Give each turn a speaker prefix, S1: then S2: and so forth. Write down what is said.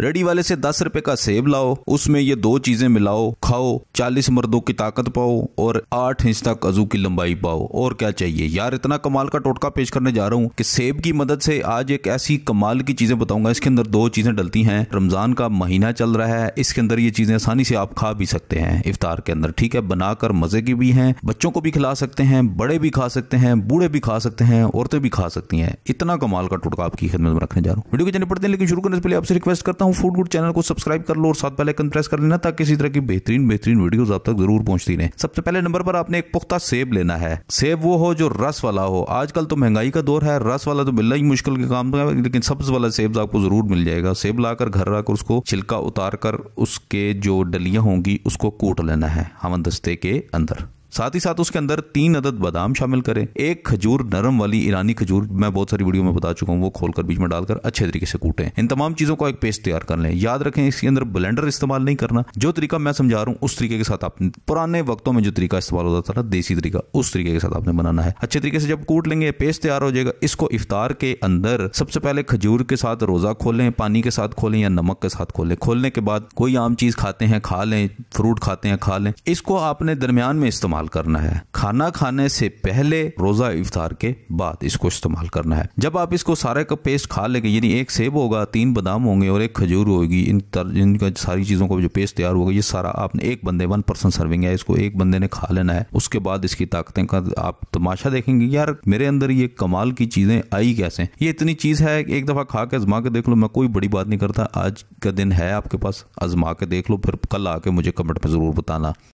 S1: ready वाले से दस रुपए का सेब लाओ उसमें ये दो चीजें मिलाओ खाओ चालीस मर्दों की ताकत पाओ और आठ इंच तक अजू की लंबाई पाओ और क्या चाहिए यार इतना कमाल का टोटका पेश करने जा रहा हूँ कि सेब की मदद से आज एक ऐसी कमाल की चीजें बताऊंगा इसके अंदर दो चीजें डलती हैं रमजान का महीना चल रहा है इसके अंदर ये चीजें आसानी से आप खा भी सकते हैं इफ्तार के अंदर ठीक है बनाकर मजे की भी है बच्चों को भी खिला सकते हैं बड़े भी खा सकते हैं बूढ़े भी खा सकते हैं औरतें भी खा सकती हैं इतना कमाल का टोटका आपकी खिदमत में रखने जा रहा हूँ वीडियो के जाने पड़ते हैं लेकिन शुरू करने से पहले आपसे रिक्वेस्ट करता हूँ हूँ फूड गुड चैनल को सब्सक्राइब कर लो और साथ पहले आइकन प्रेस कर लेना ताकि किसी तरह की बेहतरीन बेहतरीन वीडियो आप तक जरूर पहुंचती रहे सबसे पहले नंबर पर आपने एक पुख्ता सेब लेना है सेब वो हो जो रस वाला हो आजकल तो महंगाई का दौर है रस वाला तो मिलना ही मुश्किल के काम है लेकिन सब्ज वाला सेब आपको जरूर मिल जाएगा सेब लाकर घर रखकर उसको छिलका उतार कर उसके जो डलियां होंगी उसको कूट लेना है हमन दस्ते के अंदर साथ ही साथ उसके अंदर तीन अदद बादाम शामिल करें एक खजूर नरम वाली ईरानी खजूर मैं बहुत सारी वीडियो में बता चुका हूँ वो खोलकर बीच में डालकर अच्छे तरीके से कूटें इन तमाम चीज़ों को एक पेस्ट तैयार कर लें याद रखें इसके अंदर ब्लेंडर इस्तेमाल नहीं करना जो तरीका मैं समझा रहा हूँ उस तरीके के साथ आपने पुराने वक्तों में जो तरीका इस्तेमाल होता था देसी तरीका उस तरीके के साथ आपने बनाना है अच्छे तरीके से जब कूट लेंगे पेस्ट तैयार हो जाएगा इसको इफ्तार के अंदर सबसे पहले खजूर के साथ रोज़ा खोलें पानी के साथ खोलें या नमक के साथ खोलें खोलने के बाद कोई आम चीज़ खाते हैं खा लें फ्रूट खाते हैं खा लें इसको आपने दरमियान में इस्तेमाल इस्तेमाल करना है खाना खाने से पहले रोजा इफ्तार के बाद इसको इस्तेमाल करना है जब आप इसको सारे का पेस्ट खा लेंगे यानी एक सेब होगा तीन बादाम होंगे और एक खजूर होगी इन तर इनका सारी चीज़ों का जो पेस्ट तैयार होगा ये सारा आपने एक बंदे वन पर्सन सर्विंग है इसको एक बंदे ने खा लेना है उसके बाद इसकी ताकतें का आप तमाशा देखेंगे यार मेरे अंदर ये कमाल की चीज़ें आई कैसे ये इतनी चीज़ है एक दफ़ा खा के आजमा के देख लो मैं कोई बड़ी बात नहीं करता आज का दिन है आपके पास आजमा के देख लो फिर कल आके मुझे कमेंट में ज़रूर बताना